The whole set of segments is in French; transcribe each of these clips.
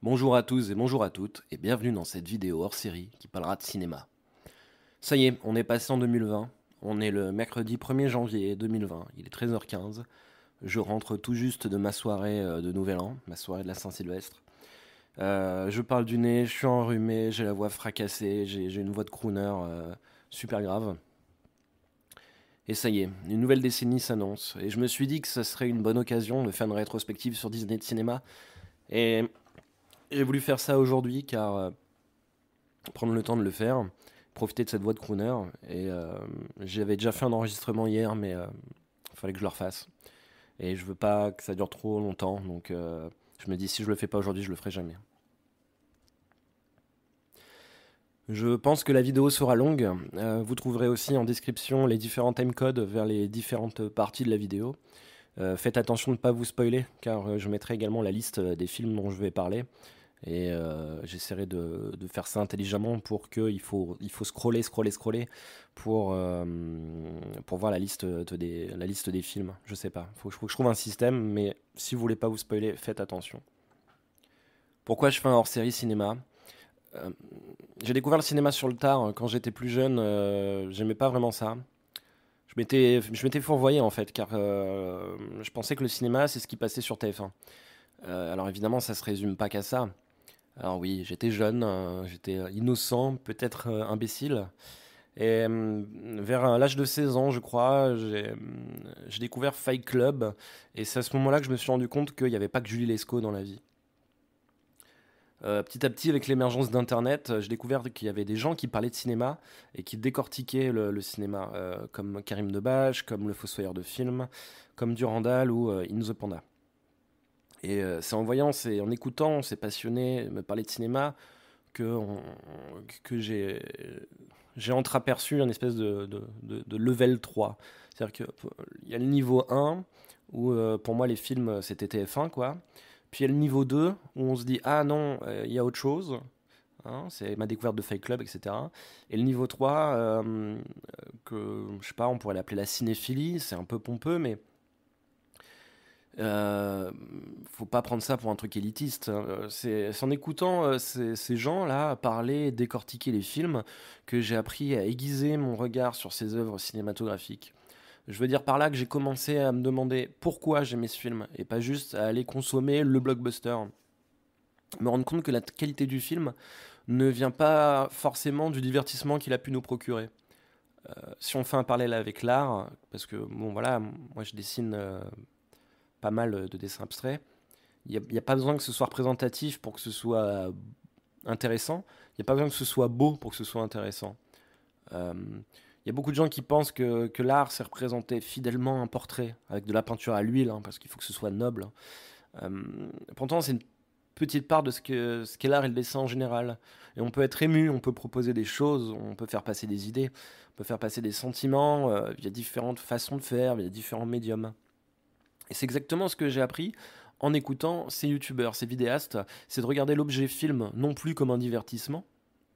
Bonjour à tous et bonjour à toutes, et bienvenue dans cette vidéo hors série qui parlera de cinéma. Ça y est, on est passé en 2020, on est le mercredi 1er janvier 2020, il est 13h15, je rentre tout juste de ma soirée euh, de Nouvel An, ma soirée de la Saint-Sylvestre. Euh, je parle du nez, je suis enrhumé, j'ai la voix fracassée, j'ai une voix de crooner euh, super grave. Et ça y est, une nouvelle décennie s'annonce, et je me suis dit que ça serait une bonne occasion de faire une rétrospective sur Disney de cinéma, et j'ai voulu faire ça aujourd'hui car euh, prendre le temps de le faire, profiter de cette voix de crooner. Et euh, j'avais déjà fait un enregistrement hier, mais il euh, fallait que je le refasse. Et je veux pas que ça dure trop longtemps, donc je me dis si je le fais pas aujourd'hui, je le ferai jamais. Je pense que la vidéo sera longue. vous trouverez aussi en description les différents timecodes vers les différentes parties de la vidéo. faites attention de ne pas vous spoiler, car je mettrai également la liste des films dont je vais parler. Et euh, j'essaierai de, faire ça intelligemment pour qu'il il faut, il faut scroller, scroller, scroller pour, euh, pour voir la liste, des, la liste des films. Je sais pas. Il faut que je trouve un système, mais si vous voulez pas vous spoiler, faites attention. Pourquoi je fais un hors-série cinéma euh, J'ai découvert le cinéma sur le tard. Hein. Quand j'étais plus jeune, j'aimais pas vraiment ça. Je m'étais, je fourvoyé en fait, car je pensais que le cinéma, c'est ce qui passait sur TF1. alors évidemment, ça se résume pas qu'à ça. Alors oui, j'étais jeune, euh, j'étais euh, innocent, peut-être euh, imbécile. Et vers l'âge de 16 ans, je crois, j'ai découvert Fight Club. Et c'est à ce moment-là que je me suis rendu compte qu'il n'y avait pas que Julie Lescaut dans la vie. petit à petit, avec l'émergence d'Internet, j'ai découvert qu'il y avait des gens qui parlaient de cinéma et qui décortiquaient le, cinéma, comme Karim Debache, comme Le Fossoyeur de Films, comme Durandal ou In the Panda. Et euh, c'est en voyant, c'est en écoutant, c'est passionné, me parler de cinéma, que, que j'ai, j'ai entreaperçu une espèce de, de, de, level 3. C'est-à-dire qu'il euh, y a le niveau 1, où euh, pour moi les films c'était TF1, quoi. Puis il y a le niveau 2, où on se dit, ah non, il y a autre chose. Hein, c'est ma découverte de Fake Club, etc. Et le niveau 3, que je sais pas, on pourrait l'appeler la cinéphilie, c'est un peu pompeux, mais euh, faut pas prendre ça pour un truc élitiste. Hein. Euh, c'est en écoutant euh, ces, gens-là parler, décortiquer les films, que j'ai appris à aiguiser mon regard sur ces œuvres cinématographiques. Je veux dire par là que j'ai commencé à me demander pourquoi j'aimais ce film, et pas juste à aller consommer le blockbuster. Me rendre compte que la qualité du film ne vient pas forcément du divertissement qu'il a pu nous procurer. Euh, si on fait un parallèle avec l'art, parce que bon voilà, moi je dessine pas mal euh, de dessins abstraits. Il n'y a, pas besoin que ce soit représentatif pour que ce soit euh, intéressant. Il n'y a pas besoin que ce soit beau pour que ce soit intéressant. Euh, il y a beaucoup de gens qui pensent que, l'art, c'est représenter fidèlement un portrait avec de la peinture à l'huile, hein, parce qu'il faut que ce soit noble. pourtant, c'est une petite part de ce qu'est ce l'art et le dessin en général. Et on peut être ému, on peut proposer des choses, on peut faire passer des idées, on peut faire passer des sentiments. il y différentes façons de faire, il y différents médiums. Et c'est exactement ce que j'ai appris en écoutant ces youtubeurs, ces vidéastes, c'est de regarder l'objet film non plus comme un divertissement,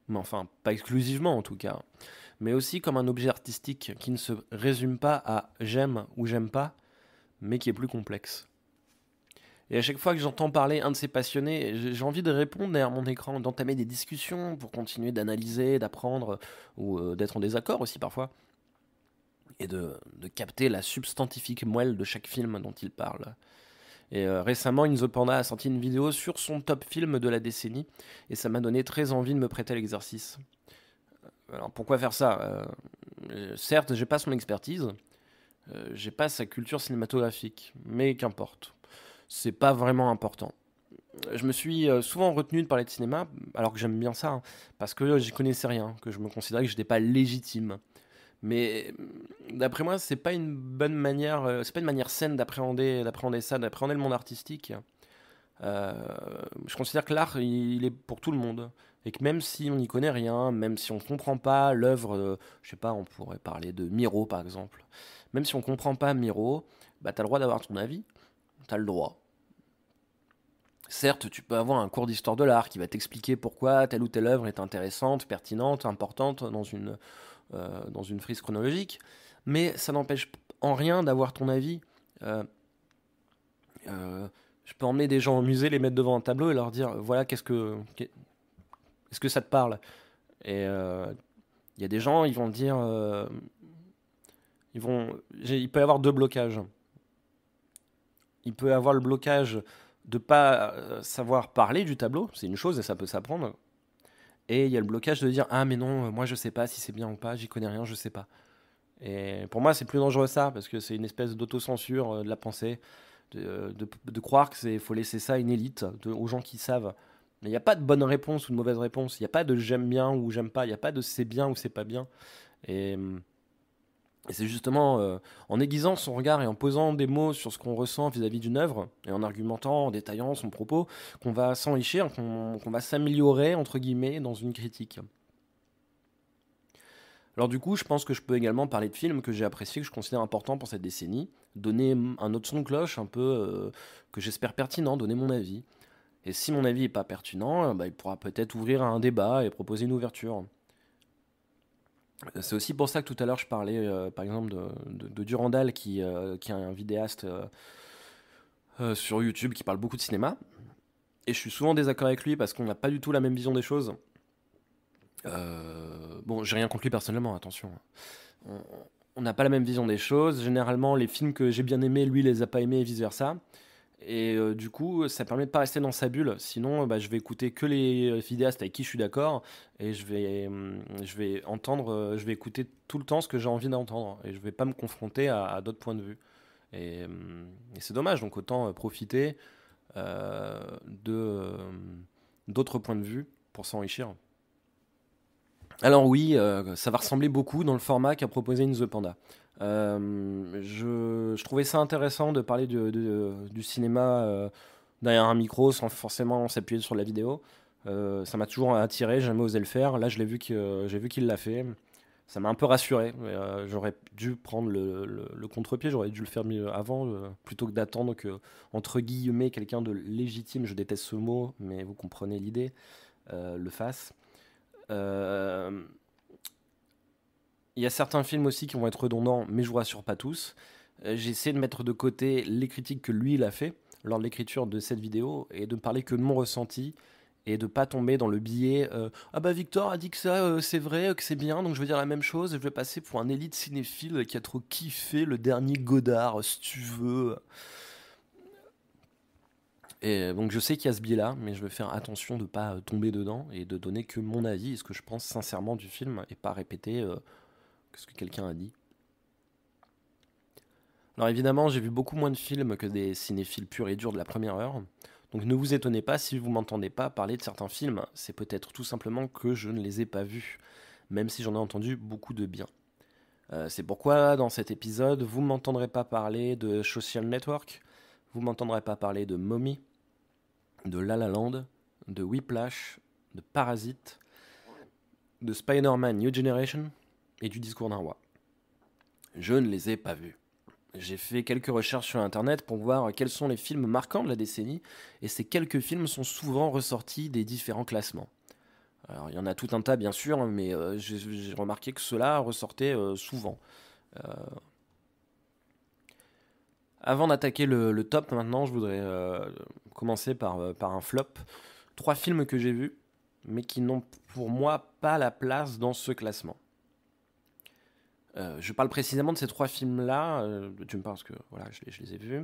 mais enfin pas exclusivement en tout cas, mais aussi comme un objet artistique qui ne se résume pas à j'aime ou j'aime pas, mais qui est plus complexe. Et à chaque fois que j'entends parler un de ces passionnés, j'ai envie de répondre derrière mon écran, d'entamer des discussions pour continuer d'analyser, d'apprendre ou euh, d'être en désaccord aussi parfois et de, capter la substantifique moelle de chaque film dont il parle. Et euh, récemment, Inzo Panda a sorti une vidéo sur son top film de la décennie, et ça m'a donné très envie de me prêter à l'exercice. Euh, alors pourquoi faire ça euh, euh, Certes, j'ai pas son expertise, j'ai pas sa culture cinématographique, mais qu'importe. C'est pas vraiment important. Je me suis souvent retenu de parler de cinéma, alors que j'aime bien ça, hein, parce que j'y connaissais rien, que je me considérais que j'étais pas légitime. Mais mm, d'après moi, c'est pas une bonne manière, euh, c'est pas une manière saine d'appréhender, d'appréhender ça, d'appréhender le monde artistique. Euh, je considère que l'art, il, est pour tout le monde. Et que même si on n'y connaît rien, même si on ne comprend pas l'œuvre, je sais pas, on pourrait parler de Miro par exemple. Même si on ne comprend pas Miro, bah, tu as le droit d'avoir ton avis. Tu as le droit. Certes, tu peux avoir un cours d'histoire de l'art qui va t'expliquer pourquoi telle ou telle œuvre est intéressante, pertinente, importante dans une, euh, dans une frise chronologique, mais ça n'empêche en rien d'avoir ton avis. Euh, euh, je peux emmener des gens au musée, les mettre devant un tableau et leur dire voilà, qu'est-ce que. Est-ce que ça te parle Et il y a des gens, ils vont dire. ils vont, il peut y avoir deux blocages. Il peut y avoir le blocage de pas savoir parler du tableau, c'est une chose et ça peut s'apprendre. Et il y a le blocage de dire Ah, mais non, euh, moi je sais pas si c'est bien ou pas, j'y connais rien, je sais pas. Et pour moi, c'est plus dangereux ça, parce que c'est une espèce d'autocensure euh, de la pensée, de, euh, de, de croire qu'il faut laisser ça à une élite, aux gens qui savent. Il n'y a pas de bonne réponse ou de mauvaise réponse, il n'y a pas de j'aime bien ou j'aime pas, il n'y a pas de c'est bien ou c'est pas bien. Et. Hum, et c'est justement euh, en aiguisant son regard et en posant des mots sur ce qu'on ressent vis-à-vis d'une œuvre, et en argumentant, en détaillant son propos, qu'on va s'enrichir, qu'on, va s'améliorer, entre guillemets, dans une critique. Alors du coup, je pense que je peux également parler de films que j'ai appréciés, que je considère importants pour cette décennie, donner un autre son de cloche un peu euh, que j'espère pertinent, donner mon avis. Et si mon avis n'est pas pertinent, euh, bah, il pourra peut-être ouvrir un débat et proposer une ouverture. C'est aussi pour ça que tout à l'heure je parlais euh, par exemple de, Durandal euh, qui, est un vidéaste euh, sur YouTube qui parle beaucoup de cinéma. Et je suis souvent désaccord avec lui parce qu'on n'a pas du tout la même vision des choses. bon, j'ai rien contre lui personnellement, attention. Hein. On n'a pas la même vision des choses. Généralement, les films que j'ai bien aimés, lui les a pas aimés et vice-versa. Et euh, du coup, ça permet de pas rester dans sa bulle. Sinon, bah, je vais écouter que les vidéastes avec qui je suis d'accord et je vais, hum, je vais entendre, euh, je vais écouter tout le temps ce que j'ai envie d'entendre et je vais pas me confronter à, d'autres points de vue. Et, hum, c'est dommage. Donc autant euh, profiter de hum, d'autres points de vue pour s'enrichir. Alors oui, ça va ressembler beaucoup dans le format qu'a proposé In The Panda. Euh, je, trouvais ça intéressant de parler de, du cinéma euh, derrière un micro sans forcément s'appuyer sur la vidéo. Euh, ça m'a toujours attiré, j'ai jamais osé le faire. Là, je l'ai vu que j'ai vu qu'il l'a fait. Ça m'a un peu rassuré. j'aurais dû prendre le, contre-pied, j'aurais dû le faire avant, plutôt que d'attendre que, entre guillemets, quelqu'un de légitime, je déteste ce mot, mais vous comprenez l'idée, le fasse. Euh, il y a certains films aussi qui vont être redondants, mais je vous rassure pas tous. Euh, j'ai essayé de mettre de côté les critiques que lui, il a fait lors de l'écriture de cette vidéo et de parler que de mon ressenti et de pas tomber dans le biais euh, « ah bah Victor a dit que ça euh, c'est vrai que c'est bien donc je vais dire la même chose je vais passer pour un élite cinéphile qui a trop kiffé le dernier Godard si tu veux et donc je sais qu'il y a ce biais là mais je vais faire attention de pas tomber dedans et de donner que mon avis et ce que je pense sincèrement du film et pas répéter ce que quelqu'un a dit. Alors évidemment, j'ai vu beaucoup moins de films que des cinéphiles purs et durs de la première heure. Donc ne vous étonnez pas si vous m'entendez pas parler de certains films, c'est peut-être tout simplement que je ne les ai pas vus, même si j'en ai entendu beaucoup de bien. Euh, c'est pourquoi dans cet épisode, vous m'entendrez pas parler de Social Network, vous m'entendrez pas parler de Mommy, de La La Land, de Whiplash, de Parasite, de Spider-Man New Generation, et du discours d'un roi. Je ne les ai pas vus. J'ai fait quelques recherches sur Internet pour voir quels sont les films marquants de la décennie, et ces quelques films sont souvent ressortis des différents classements. Alors il y en a tout un tas bien sûr, mais euh, j'ai remarqué que cela ressortait ressortaient euh, souvent. Euh, avant d'attaquer le, le, top maintenant, je voudrais commencer par, par un flop. Trois films que j'ai vus, mais qui n'ont pour moi pas la place dans ce classement. Euh, je parle précisément de ces trois films-là, euh, tu me parles parce que voilà, je, les ai vus,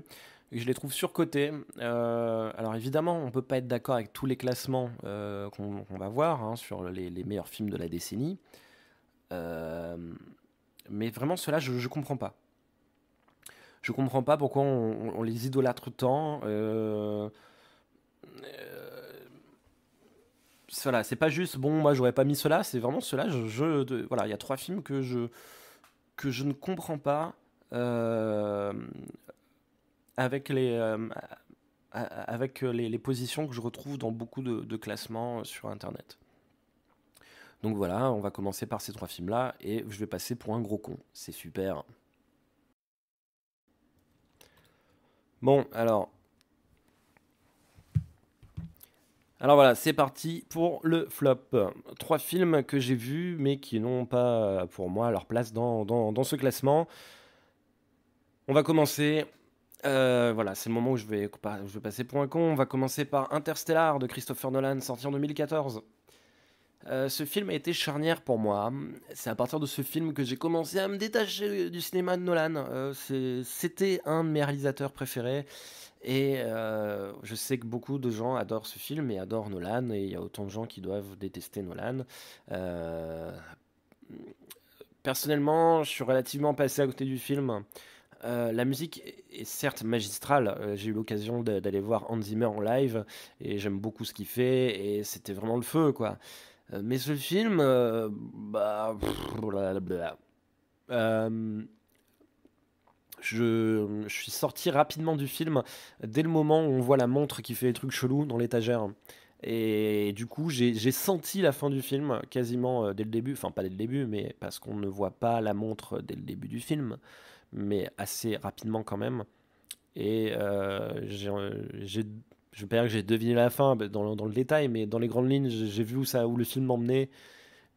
et je les trouve surcotés. Euh, alors évidemment, on ne peut pas être d'accord avec tous les classements qu'on va voir hein, sur les, meilleurs films de la décennie, mais vraiment cela, je ne comprends pas. Je comprends pas pourquoi on, les idolâtre tant. Voilà, c'est pas juste, bon, moi j'aurais pas mis cela, c'est vraiment cela. Je, voilà, il y a trois films que je que je ne comprends pas euh, avec les. Euh, avec les, positions que je retrouve dans beaucoup de classements euh, sur Internet. Donc voilà, on va commencer par ces trois films-là et je vais passer pour un gros con. C'est super. Bon, alors, Alors voilà, c'est parti pour le flop. Trois films que j'ai vus, mais qui n'ont pas pour moi leur place dans, ce classement. On va commencer. Euh, voilà, c'est le moment où je vais, je passer pour un con. On va commencer par Interstellar de Christopher Nolan, sorti en 2014. Euh, ce film a été charnière pour moi. C'est à partir de ce film que j'ai commencé à me détacher du cinéma de Nolan. Euh, c'était un de mes réalisateurs préférés. Et euh, je sais que beaucoup de gens adorent ce film et adorent Nolan, et il y a autant de gens qui doivent détester Nolan. Euh, personnellement, je suis relativement passé à côté du film. Euh, la musique est certes magistrale. J'ai eu l'occasion d'aller voir Hans Zimmer en live et j'aime beaucoup ce qu'il fait et c'était vraiment le feu quoi. mais ce film, bah, oh je, suis sorti rapidement du film dès le moment où on voit la montre qui fait des trucs chelous dans l'étagère. Et du coup, j'ai senti la fin du film quasiment euh, dès le début. Enfin, pas dès le début, mais parce qu'on ne voit pas la montre dès le début du film, mais assez rapidement quand même. Et euh, je euh, j'ai je peux dire que j'ai deviné la fin dans, le détail, mais dans les grandes lignes, j'ai vu où, ça, où le film m'emmenait.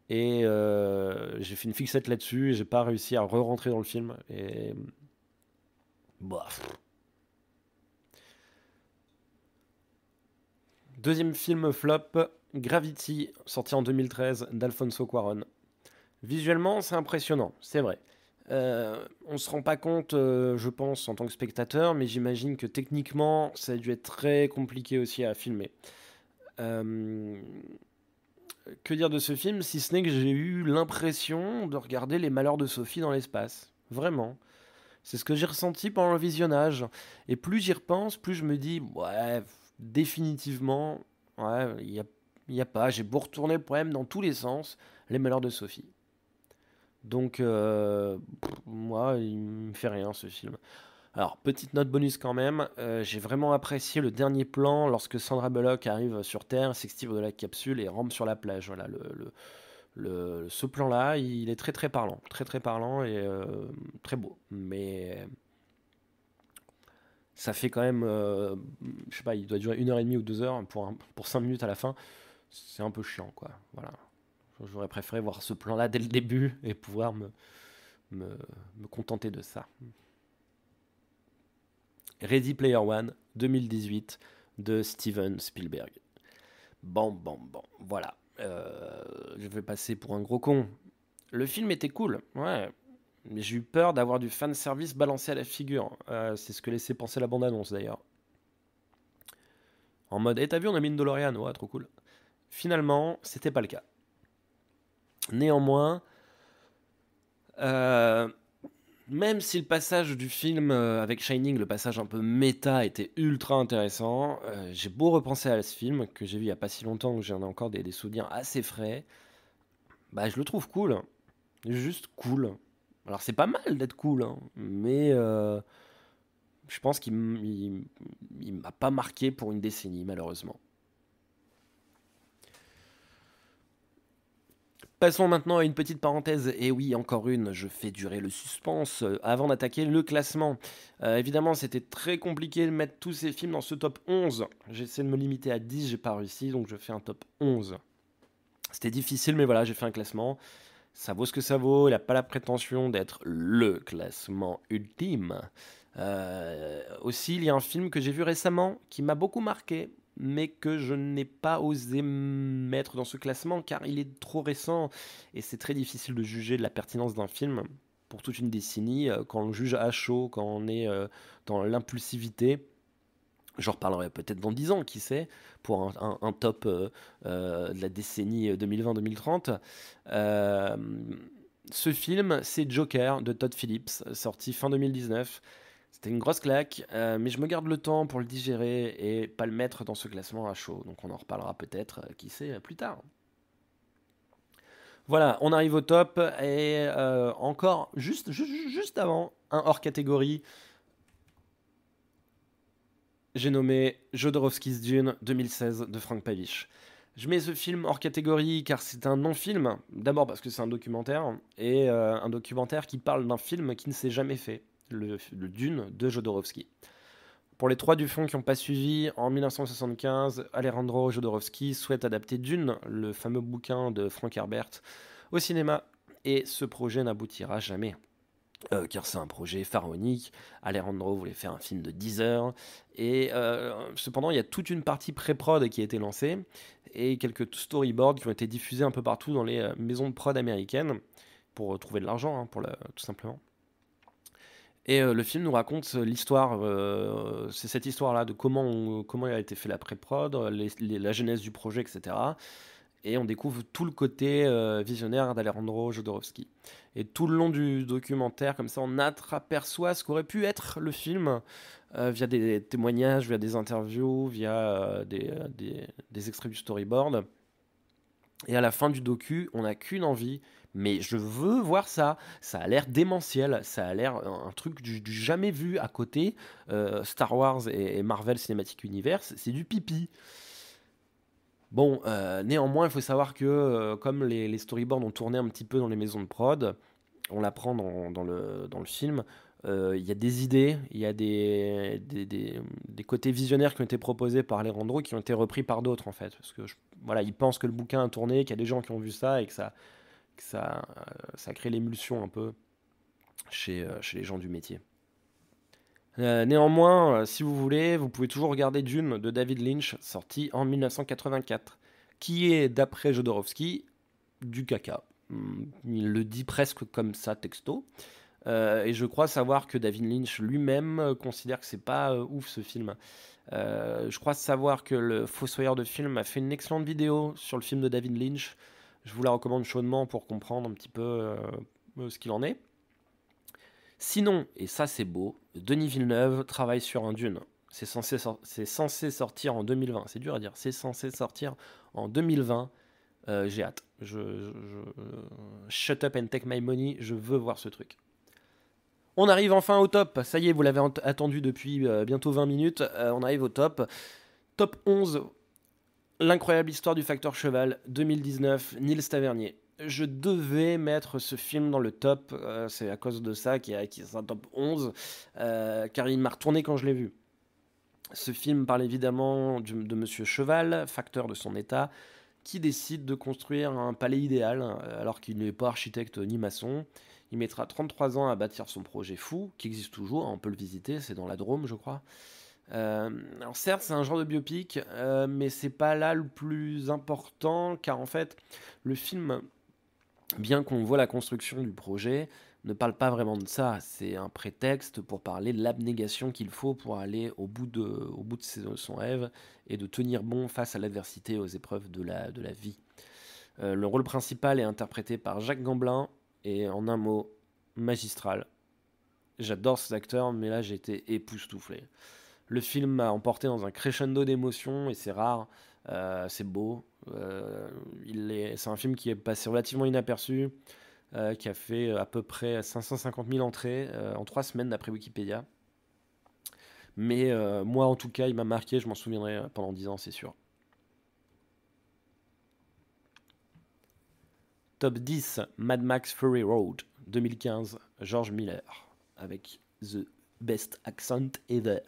Et j'ai fait une fixette là-dessus, et j'ai pas réussi à re-rentrer dans le film. Et Bof. Deuxième film flop, Gravity, sorti en 2013 d'Alfonso Cuaron. Visuellement, c'est impressionnant, c'est vrai. Euh, on ne se rend pas compte, euh, je pense, en tant que spectateur, mais j'imagine que techniquement, ça a dû être très compliqué aussi à filmer. Euh, que dire de ce film, si ce n'est que j'ai eu l'impression de regarder Les Malheurs de Sophie dans l'espace. Vraiment. C'est ce que j'ai ressenti pendant le visionnage. Et plus j'y repense, plus je me dis, ouais, définitivement, ouais, il n'y a, a pas. J'ai beau retourner le problème dans tous les sens, les malheurs de Sophie. Donc, euh, moi, il me fait rien ce film. Alors, petite note bonus quand même, euh, j'ai vraiment apprécié le dernier plan lorsque Sandra Bullock arrive sur Terre, s'extive de la capsule et rampe sur la plage. Voilà, le ce plan-là, il est très très parlant, très très parlant et euh, très beau. Mais ça fait quand même, euh, je sais pas, il doit durer une heure et demie ou deux heures pour, pour cinq minutes à la fin. C'est un peu chiant, quoi. Voilà. J'aurais préféré voir ce plan-là dès le début et pouvoir me, me, me contenter de ça. Ready Player One 2018 de Steven Spielberg. Bon, bon, bon, voilà. Euh, je vais passer pour un gros con. Le film était cool, ouais. Mais j'ai eu peur d'avoir du fan service balancé à la figure. Euh, c'est ce que laissait penser la bande-annonce d'ailleurs. En mode, et eh, t'as vu, on a mis une DeLorean, ouais, trop cool. Finalement, c'était pas le cas. Néanmoins, euh, même si le passage du film euh, avec Shining, le passage un peu méta, était ultra intéressant, euh, j'ai beau repenser à ce film que j'ai vu il n'y a pas si longtemps, où j'en ai encore des, souvenirs assez frais, bah je le trouve cool. Juste cool. Alors c'est pas mal d'être cool, hein, mais euh, je pense qu'il m'a pas marqué pour une décennie malheureusement. Passons maintenant à une petite parenthèse, et oui, encore une, je fais durer le suspense euh, avant d'attaquer le classement. Euh, évidemment, c'était très compliqué de mettre tous ces films dans ce top 11. J'essaie de me limiter à 10, j'ai pas réussi, donc je fais un top 11. C'était difficile, mais voilà, j'ai fait un classement. Ça vaut ce que ça vaut, il n'a pas la prétention d'être LE classement ultime. Euh, aussi, il y a un film que j'ai vu récemment qui m'a beaucoup marqué, mais que je n'ai pas osé mettre dans ce classement car il est trop récent et c'est très difficile de juger de la pertinence d'un film pour toute une décennie euh, quand on juge à chaud, quand on est euh, dans l'impulsivité. J'en reparlerai peut-être dans 10 ans, qui sait, pour un, top euh, de la décennie 2020-2030. ce film, c'est Joker de Todd Phillips, sorti fin 2019. C'était une grosse claque, euh, mais je me garde le temps pour le digérer et pas le mettre dans ce classement à chaud. Donc on en reparlera peut-être, euh, qui sait, plus tard. Voilà, on arrive au top et euh, encore juste, juste, avant un hors catégorie. J'ai nommé Jodorowsky's Dune 2016 de Frank Pavich. Je mets ce film hors catégorie car c'est un non-film, d'abord parce que c'est un documentaire, et un documentaire qui parle d'un film qui ne s'est jamais fait le, Dune de Jodorowsky. Pour les trois du fond qui n'ont pas suivi, en 1975, Alejandro Jodorowsky souhaite adapter Dune, le fameux bouquin de Frank Herbert, au cinéma, et ce projet n'aboutira jamais. Euh, car c'est un projet pharaonique. Alejandro voulait faire un film de 10 heures. Et euh, cependant, il y a toute une partie pré-prod qui a été lancée et quelques storyboards qui ont été diffusés un peu partout dans les euh, maisons de prod américaines pour trouver de l'argent, hein, pour tout simplement. Et euh, le film nous raconte euh, l'histoire, euh, c'est cette histoire-là de comment, on, comment a été fait la pré-prod, la genèse du projet, etc. Et on découvre tout le côté visionnaire d'Alejandro Jodorowsky. Et tout le long du documentaire, comme ça, on aperçoit ce qu'aurait pu être le film via des témoignages, via des interviews, via des extraits du storyboard. Et à la fin du docu, on n'a qu'une envie, mais je veux voir ça. Ça a l'air démentiel, ça a l'air un truc du, jamais vu à côté. Euh, Star Wars et, Marvel Cinematic Universe, c'est du pipi. Bon, euh, néanmoins, il faut savoir que euh, comme les, storyboards ont tourné un petit peu dans les maisons de prod, on l'apprend dans, le, film, il y a des idées, il y a des côtés visionnaires qui ont été proposés par les Randro qui ont été repris par d'autres en fait. Parce que voilà, ils pensent que le bouquin a tourné, qu'il y a des gens qui ont vu ça et que ça, que ça, euh, ça crée l'émulsion un peu chez, euh, les gens du métier. Euh, néanmoins, si vous voulez, vous pouvez toujours regarder Dune de David Lynch, sorti en 1984, qui est, d'après Jodorowsky, du caca. Hmm, il le dit presque comme ça, texto. et je crois savoir que David Lynch lui-même considère que c'est pas ouf ce film. je crois savoir que le fossoyeur de film a fait une excellente vidéo sur le film de David Lynch je vous la recommande chaudement pour comprendre un petit peu euh, euh, ce qu'il en est. Sinon, et ça c'est beau, Denis Villeneuve travaille sur un Dune. C'est censé, sortir en 2020. C'est dur à dire. C'est censé sortir en 2020. Euh, j'ai hâte. Je, shut up and take my money. Je veux voir ce truc. On arrive enfin au top. Ça y est, vous l'avez attendu depuis bientôt 20 minutes. on arrive au top. Top 11 L'incroyable histoire du facteur cheval, 2019, Nils Tavernier. Je devais mettre ce film dans le top, euh, c'est à cause de ça qu'il est un top 11, euh, car il m'a retourné quand je l'ai vu. Ce film parle évidemment de Monsieur Cheval, facteur de son état, qui décide de construire un palais idéal, euh, alors qu'il n'est pas architecte ni maçon. Il mettra 33 ans à bâtir son projet fou, qui existe toujours, hein, on peut le visiter, c'est dans la Drôme je crois. Euh, alors certes, c'est un genre de biopic, euh, mais c'est pas là le plus important, car en fait, le film, bien qu'on voit la construction du projet, ne parle pas vraiment de ça. C'est un prétexte pour parler de l'abnégation qu'il faut pour aller au bout de, au bout de son rêve et de tenir bon face à l'adversité aux épreuves de la, vie. Euh, le rôle principal est interprété par Jacques Gamblin et en un mot, magistral. J'adore cet acteur, mais là j'ai été époustouflé. Le film m'a emporté dans un crescendo d'émotions et c'est rare. Euh, c'est beau. Euh, c'est un film qui est passé relativement inaperçu, euh, qui a fait à peu près 550 000 entrées en trois semaines d'après Wikipédia. Mais moi, en tout cas, il m'a marqué. Je m'en souviendrai pendant 10 ans, c'est sûr. Top 10 Mad Max Fury Road 2015, George Miller, avec The Best Accent Ever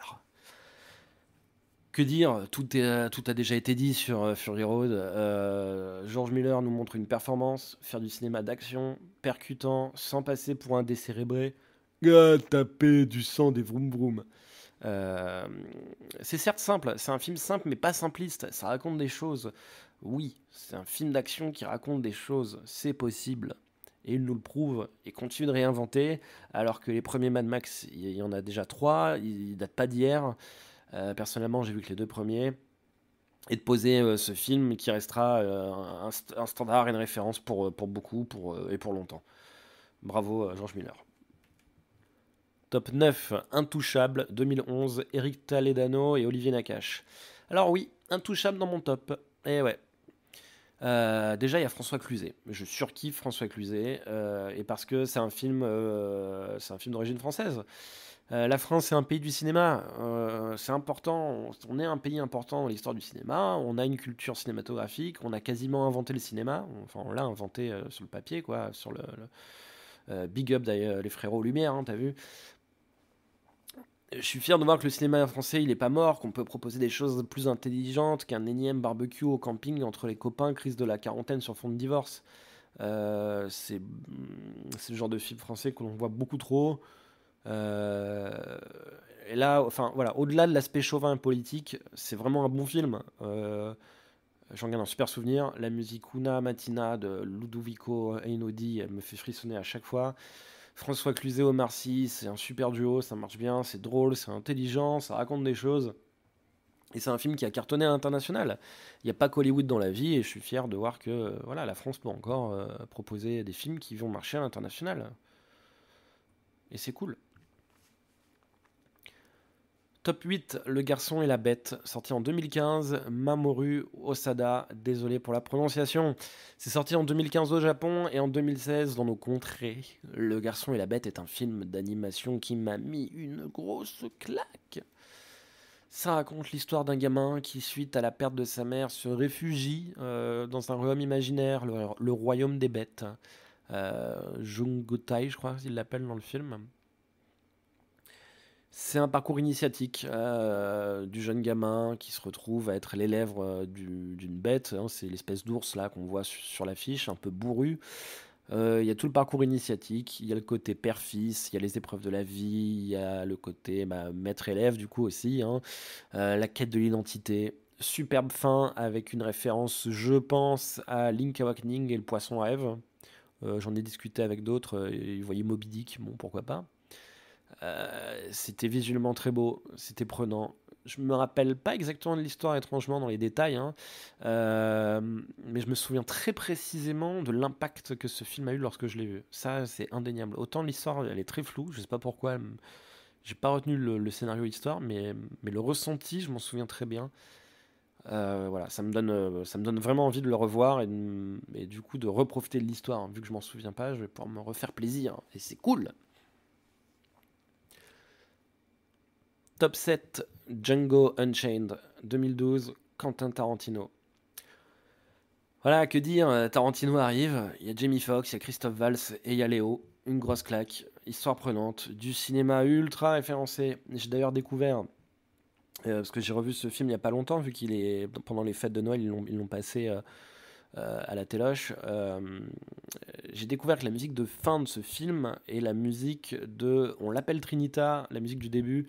que dire tout, euh, tout a déjà été dit sur euh, Fury Road. Euh, George Miller nous montre une performance, faire du cinéma d'action, percutant, sans passer pour un décérébré. taper du sang des vroom vroom. Euh, c'est certes simple, c'est un film simple mais pas simpliste, ça raconte des choses. Oui, c'est un film d'action qui raconte des choses, c'est possible. Et il nous le prouve et continue de réinventer, alors que les premiers Mad Max, il y en a déjà trois, ils datent pas d'hier. Euh, personnellement, j'ai vu que les deux premiers et de poser euh, ce film qui restera euh, un, standard et une référence pour, pour beaucoup pour, et pour longtemps. Bravo Georges Miller. Top 9, Intouchable 2011, Eric Taledano et Olivier Nakache. Alors oui, Intouchable dans mon top. Et eh ouais. déjà, il y a François Cluzet. Je surkiffe François Cluzet, et parce que c'est un film, c'est un film d'origine française. Euh, la France, est un pays du cinéma. Euh, c'est important. On, est un pays important dans l'histoire du cinéma. On a une culture cinématographique. On a quasiment inventé le cinéma. Enfin, on l'a inventé euh, sur le papier, quoi. Sur le, big up d'ailleurs les frérots Lumière, hein, t'as vu. Je suis fier de voir que le cinéma français, il est pas mort, qu'on peut proposer des choses plus intelligentes qu'un énième barbecue au camping entre les copains, crise de la quarantaine sur fond de divorce. c'est le genre de film français que l'on voit beaucoup trop. Euh, et là, enfin voilà, au-delà de l'aspect chauvin politique, c'est vraiment un bon film. Euh, j'en garde un super souvenir. La musique Una Matina de Ludovico Einaudi, elle me fait frissonner à chaque fois. François Cluzet, Omar Sy, c'est un super duo, ça marche bien, c'est drôle, c'est intelligent, ça raconte des choses. Et c'est un film qui a cartonné à l'international. Il n'y a pas qu'Hollywood dans la vie, et je suis fier de voir que voilà, la France peut encore euh, proposer des films qui vont marcher à l'international. Et c'est cool. Top 8, Le garçon et la bête, sorti en 2015, Mamoru Osada, désolé pour la prononciation. C'est sorti en 2015 au Japon et en 2016 dans nos contrées. Le garçon et la bête est un film d'animation qui m'a mis une grosse claque. Ça raconte l'histoire d'un gamin qui, suite à la perte de sa mère, se réfugie euh, dans un royaume imaginaire, le, royaume des bêtes. Euh, Jungutai, je crois qu'il l'appelle dans le film. C'est un parcours initiatique euh, du jeune gamin qui se retrouve à être l'élève euh, d'une bête. Hein. c'est l'espèce d'ours là qu'on voit sur l'affiche, un peu bourru. Euh, il y a tout le parcours initiatique, il y a le côté père-fils, il y a les épreuves de la vie, il y a le côté bah, maître-élève du coup aussi, hein. la quête de l'identité. Superbe fin avec une référence, je pense, à Link Awakening et le poisson rêve. J'en ai discuté avec d'autres, ils voyaient Moby Dick, bon pourquoi pas. Euh, c'était visuellement très beau, c'était prenant. Je me rappelle pas exactement de l'histoire étrangement dans les détails, hein. euh, mais je me souviens très précisément de l'impact que ce film a eu lorsque je l'ai vu. Ça, c'est indéniable. Autant l'histoire, elle est très floue, je sais pas pourquoi, j'ai pas retenu le, scénario histoire, mais, le ressenti, je m'en souviens très bien. Euh, voilà, ça me, donne, ça me donne vraiment envie de le revoir et, et du coup de reprofiter de l'histoire. Vu que je m'en souviens pas, je vais pouvoir me refaire plaisir et c'est cool. Top 7 Django Unchained 2012, Quentin Tarantino. Voilà, que dire, euh, Tarantino arrive, il y a Jamie Foxx, il y a Christophe Valls et il y a Léo. Une grosse claque, histoire prenante, du cinéma ultra référencé. J'ai d'ailleurs découvert, euh, parce que j'ai revu ce film il n'y a pas longtemps, vu qu'il est pendant les fêtes de Noël, ils l'ont passé euh, euh, à la téloche, euh, j'ai découvert que la musique de fin de ce film est la musique de, on l'appelle Trinita, la musique du début,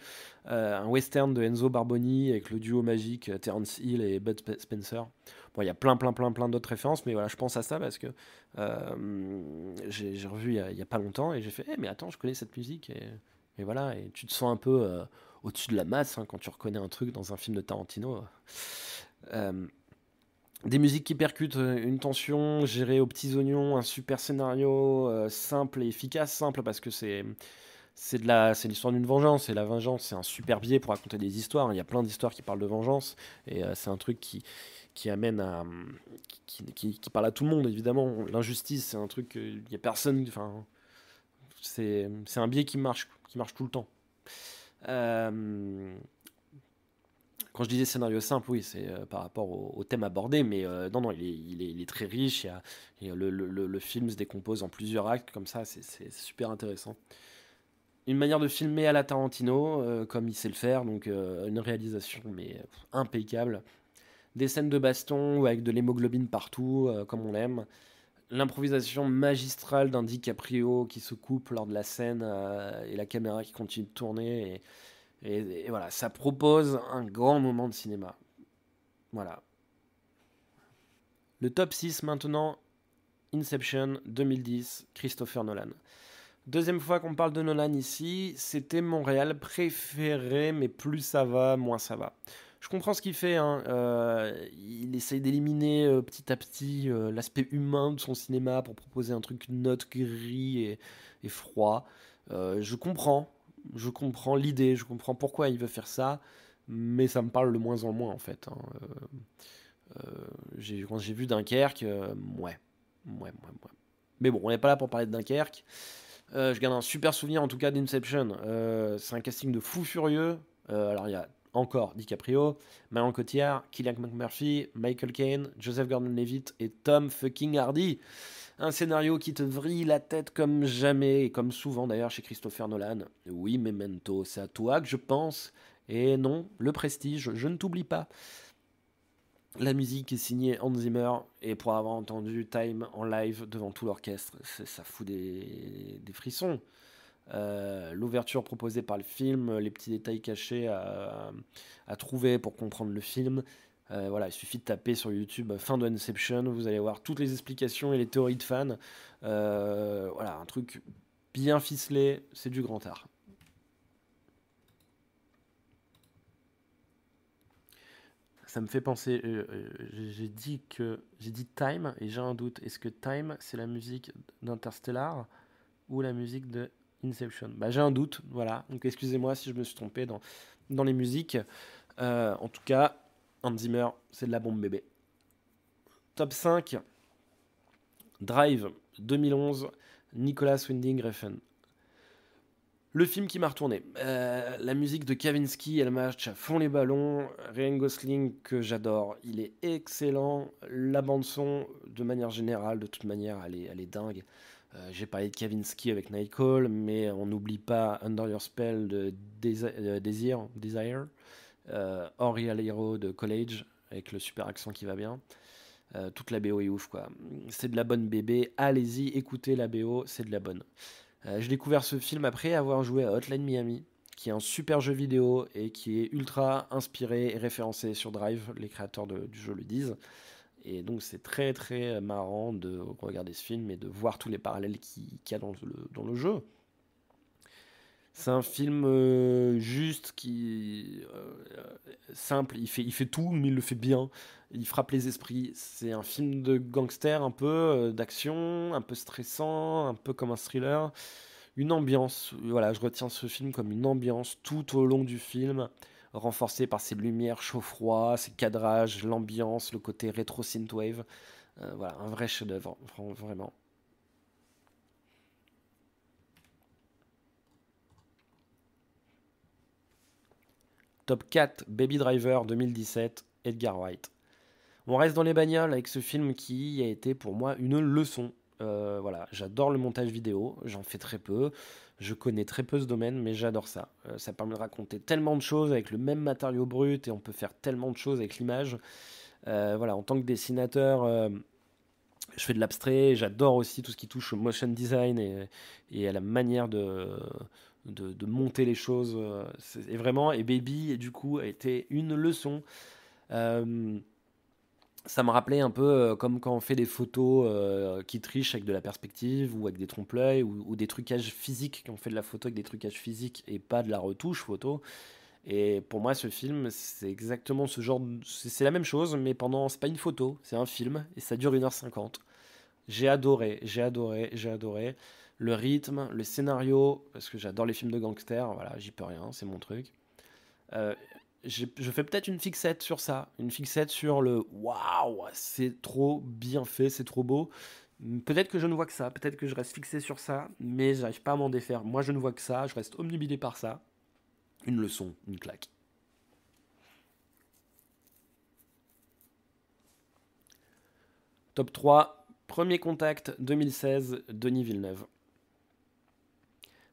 euh, un western de Enzo Barboni avec le duo magique Terence Hill et Bud Spencer. Bon, il y a plein, plein, plein, plein d'autres références, mais voilà, je pense à ça parce que j'ai revu il n'y a, pas longtemps et j'ai fait, eh, mais attends, je connais cette musique. Et, et, voilà, et tu te sens un peu au-dessus de la masse hein, quand tu reconnais un truc dans un film de Tarantino des musiques qui percutent euh, une tension, gérée aux petits oignons, un super scénario euh, simple et efficace, simple parce que c'est c'est de la c'est l'histoire d'une vengeance et la vengeance c'est un super biais pour raconter des histoires, il y a plein d'histoires qui parlent de vengeance et euh, c'est un truc qui qui amène à qui, parle à tout le monde évidemment, l'injustice c'est un truc il n'y a personne enfin c'est un biais qui marche qui marche tout le temps. Euh, quand je disais scénario simple, oui, c'est euh, par rapport au, thème abordé, mais euh, non, non, il est, très riche. et le, film se décompose en plusieurs actes, comme ça, c'est super intéressant. Une manière de filmer à la Tarantino, euh, comme il sait le faire, donc une réalisation mais impeccable. Des scènes de baston avec de l'hémoglobine partout, comme on l'aime. L'improvisation magistrale d'un DiCaprio qui se coupe lors de la scène et la caméra qui continue de tourner. Et, et, voilà, ça propose un grand moment de cinéma. Voilà. Le top 6 maintenant, Inception 2010, Christopher Nolan. Deuxième fois qu'on parle de Nolan ici, c'était Montréal préféré, mais plus ça va, moins ça va. Je comprends ce qu'il fait, hein. euh, il essaye d'éliminer euh, petit à petit euh, l'aspect humain de son cinéma pour proposer un truc note gris et froid. je comprends, je comprends l'idée, je comprends pourquoi il veut faire ça, mais ça me parle de moins en moins en fait. Hein. Euh, euh, quand j'ai vu Dunkerque, euh, ouais, ouais, ouais, ouais. Mais bon, on n'est pas là pour parler de Dunkerque. je garde un super souvenir en tout cas d'Inception. c'est un casting de fou furieux. alors il y a encore DiCaprio, Marion Cotillard, Killian McMurphy, Michael Caine, Joseph Gordon-Levitt et Tom fucking Hardy. Un scénario qui te vrille la tête comme jamais, et comme souvent d'ailleurs chez Christopher Nolan. Oui, Memento, c'est à toi que je pense. Et non, le prestige, je ne t'oublie pas. La musique est signée Hans Zimmer, et pour avoir entendu Time en live devant tout l'orchestre, ça fout des, frissons. Euh, l'ouverture proposée par le film, les petits détails cachés à trouver pour comprendre le film, euh, voilà, il suffit de taper sur YouTube euh, fin de Inception, vous allez voir toutes les explications et les théories de fans. Euh, voilà, un truc bien ficelé, c'est du grand art. Ça me fait penser, j'ai dit que j'ai dit Time et j'ai un doute. Est-ce que Time c'est la musique d'Interstellar ou la musique de Inception bah, J'ai un doute, voilà. Donc excusez-moi si je me suis trompé dans, dans les musiques. en tout cas, Hans Zimmer, c'est de la bombe bébé. Top 5, Drive 2011, Nicolas Winding Refn. Le film qui m'a retourné. Euh, la musique de Kavinsky, elle match à fond les ballons. Ryan Gosling, que j'adore, il est excellent. La bande-son, de manière générale, de toute manière, elle est, elle est dingue. Euh, j'ai parlé de Kavinsky avec Nicole, mais on n'oublie pas Under Your Spell de euh, Desire. Desire. Henri euh, Hero de College, avec le super accent qui va bien. Euh, toute la BO est ouf, quoi. C'est de la bonne bébé. Allez-y, écoutez la BO, c'est de la bonne. Euh, j'ai découvert ce film après avoir joué à Hotline Miami, qui est un super jeu vidéo et qui est ultra inspiré et référencé sur Drive, les créateurs du jeu le disent. Et donc c'est très très marrant de regarder ce film et de voir tous les parallèles qu'il y a dans le jeu. C'est un film euh, juste, qui euh, simple. Il fait, il fait tout, mais il le fait bien. Il frappe les esprits. C'est un film de gangster, un peu euh, d'action, un peu stressant, un peu comme un thriller. Une ambiance. Voilà, je retiens ce film comme une ambiance tout au long du film renforcée par ses lumières chaud-froid, ses cadrages, l'ambiance, le côté rétro synthwave. voilà, un vrai chef-d'œuvre, vraiment. Top 4, Baby Driver 2017, Edgar Wright. On reste dans les bagnoles avec ce film qui a été pour moi une leçon. Euh, voilà, j'adore le montage vidéo, j'en fais très peu, je connais très peu ce domaine, mais j'adore ça. Euh, ça permet de raconter tellement de choses avec le même matériau brut et on peut faire tellement de choses avec l'image. Euh, voilà, en tant que dessinateur, je fais de l'abstrait, j'adore aussi tout ce qui touche au motion design et à la manière de, de, monter les choses. Euh, et vraiment, et Baby, du coup, a été une leçon. Euh, ça me rappelait un peu euh, comme quand on fait des photos qui trichent avec de la perspective ou avec des trompe-l'œil ou, des trucages physiques, quand on fait de la photo avec des trucages physiques et pas de la retouche photo. Et pour moi, ce film, c'est exactement ce genre. C'est la même chose, mais pendant. C'est pas une photo, c'est un film et ça dure 1h50. J'ai adoré, j'ai adoré, j'ai adoré le rythme, le scénario, parce que j'adore les films de gangsters, voilà, j'y peux rien, c'est mon truc. Euh, je fais peut-être une fixette sur ça, une fixette sur le waouh, c'est trop bien fait, c'est trop beau. Peut-être que je ne vois que ça, peut-être que je reste fixé sur ça, mais j'arrive pas à m'en défaire. Moi, je ne vois que ça, je reste omnibilé par ça. Une leçon, une claque. Top 3, premier contact 2016, Denis Villeneuve.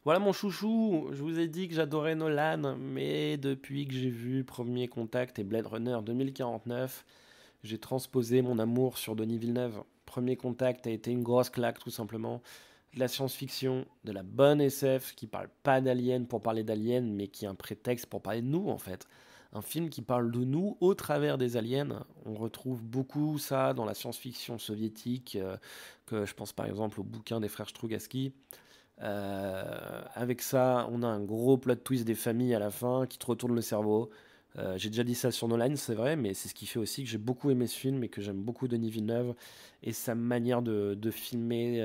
Voilà mon chouchou, je vous ai dit que j'adorais Nolan, mais depuis que j'ai vu Premier Contact et Blade Runner 2049, j'ai transposé mon amour sur Denis Villeneuve. Premier Contact a été une grosse claque tout simplement. De la science-fiction, de la bonne SF qui parle pas d'aliens pour parler d'aliens, mais qui est un prétexte pour parler de nous en fait un film qui parle de nous au travers des aliens. On retrouve beaucoup ça dans la science-fiction soviétique, euh, que je pense par exemple au bouquin des frères Strugaski. Euh, avec ça, on a un gros plot twist des familles à la fin qui te retourne le cerveau. Euh, j'ai déjà dit ça sur Nolan, c'est vrai, mais c'est ce qui fait aussi que j'ai beaucoup aimé ce film et que j'aime beaucoup Denis Villeneuve et sa manière de, filmer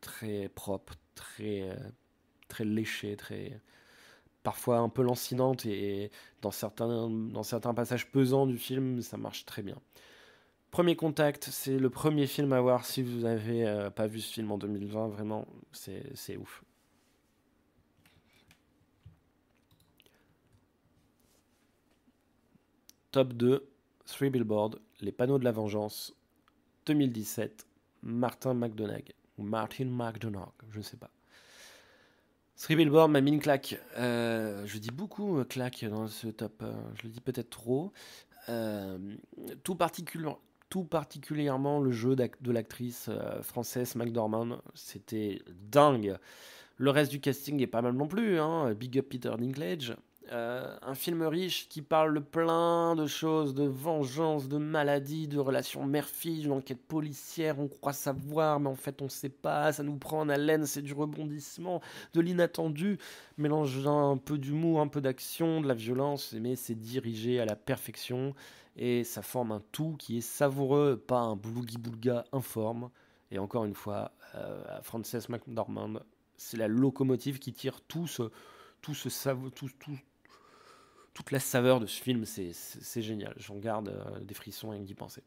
très propre, très, très léché, très, parfois un peu lancinante et dans certains, passages pesants du film, ça marche très bien. Premier Contact, c'est le premier film à voir si vous n'avez euh, pas vu ce film en 2020, vraiment, c'est ouf. Top 2, Three Billboards, Les Panneaux de la Vengeance, 2017, Martin McDonagh, ou Martin McDonagh, je ne sais pas. Three Billboard m'a mis une claque. Euh, je dis beaucoup euh, claque dans ce top. Euh, je le dis peut-être trop. tout, tout, particulièrement le jeu de l'actrice française McDormand. C'était dingue. Le reste du casting est pas mal non plus. Hein. Big up Peter Dinklage. Euh, un film riche qui parle plein de choses, de vengeance, de maladie, de relations mère-fille, enquête policière, on croit savoir, mais en fait on sait pas, ça nous prend en haleine, c'est du rebondissement, de l'inattendu, mélange un peu d'humour, un peu d'action, de la violence, mais c'est dirigé à la perfection, et ça forme un tout qui est savoureux, pas un boulougui-boulga informe, et encore une fois, euh, Frances McDormand, c'est la locomotive qui tire tout ce tout ce, tout, tout, toute la saveur de ce film, c'est génial. J'en garde euh, des frissons et une d'y penser.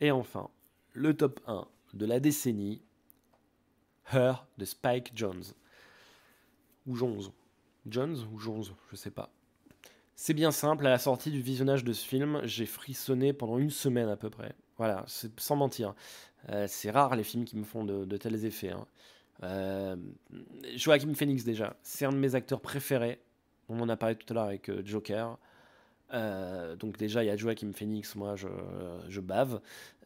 Et enfin, le top 1 de la décennie, Her de Spike Jones. Ou Jones. Jones ou Jones, je sais pas. C'est bien simple, à la sortie du visionnage de ce film, j'ai frissonné pendant une semaine à peu près. Voilà, sans mentir. Euh, c'est rare les films qui me font de, tels effets. Hein. Euh, Phoenix, déjà, c'est un de mes acteurs préférés. On en a parlé tout à l'heure avec euh, Joker. Euh, donc déjà, il y a Joachim Phoenix, moi je, bave.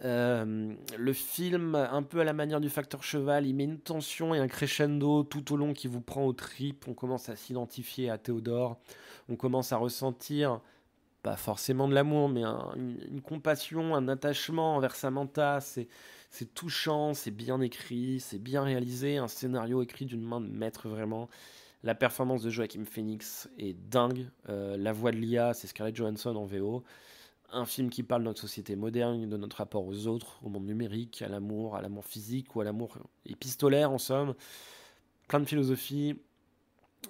Euh, le film, un peu à la manière du facteur cheval, il met une tension et un crescendo tout au long qui vous prend aux tripes. On commence à s'identifier à Théodore, on commence à ressentir, pas forcément de l'amour, mais une, une, compassion, un attachement envers Samantha. C'est c'est touchant, c'est bien écrit, c'est bien réalisé, un scénario écrit d'une main de maître vraiment. La performance de Joachim Phoenix est dingue. Euh, la voix de l'IA, c'est Scarlett Johansson en VO. Un film qui parle de notre société moderne, de notre rapport aux autres, au monde numérique, à l'amour, à l'amour physique ou à l'amour épistolaire en somme. Plein de philosophie,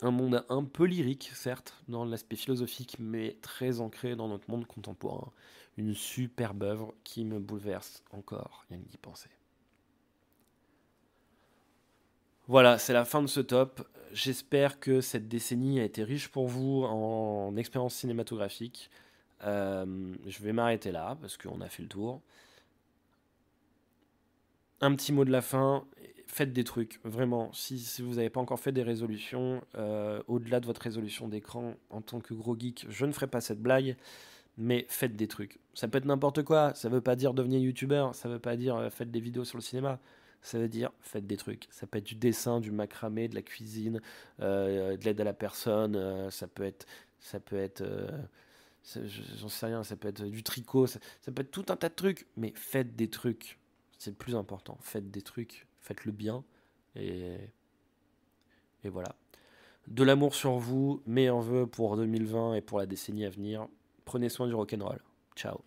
Un monde un peu lyrique, certes, dans l'aspect philosophique, mais très ancré dans notre monde contemporain une superbe œuvre qui me bouleverse encore, rien qu'y penser. Voilà, c'est la fin de ce top. J'espère que cette décennie a été riche pour vous en expérience cinématographique. Euh, je vais m'arrêter là parce qu'on a fait le tour. Un petit mot de la fin. Faites des trucs, vraiment. Si, vous n'avez pas encore fait des résolutions, euh, au-delà de votre résolution d'écran, en tant que gros geek, je ne ferai pas cette blague mais faites des trucs. Ça peut être n'importe quoi, ça veut pas dire devenir youtubeur, ça veut pas dire euh, faire des vidéos sur le cinéma, ça veut dire faites des trucs. Ça peut être du dessin, du macramé, de la cuisine, euh, de l'aide à la personne, euh, ça peut être, ça peut être, j'en sais rien, ça peut être du tricot, ça, peut être tout un tas de trucs, mais faites des trucs. C'est le plus important, faites des trucs, faites le bien, et, et voilà. De l'amour sur vous, meilleurs vœux pour 2020 et pour la décennie à venir. Prenez soin du rock'n'roll. Ciao.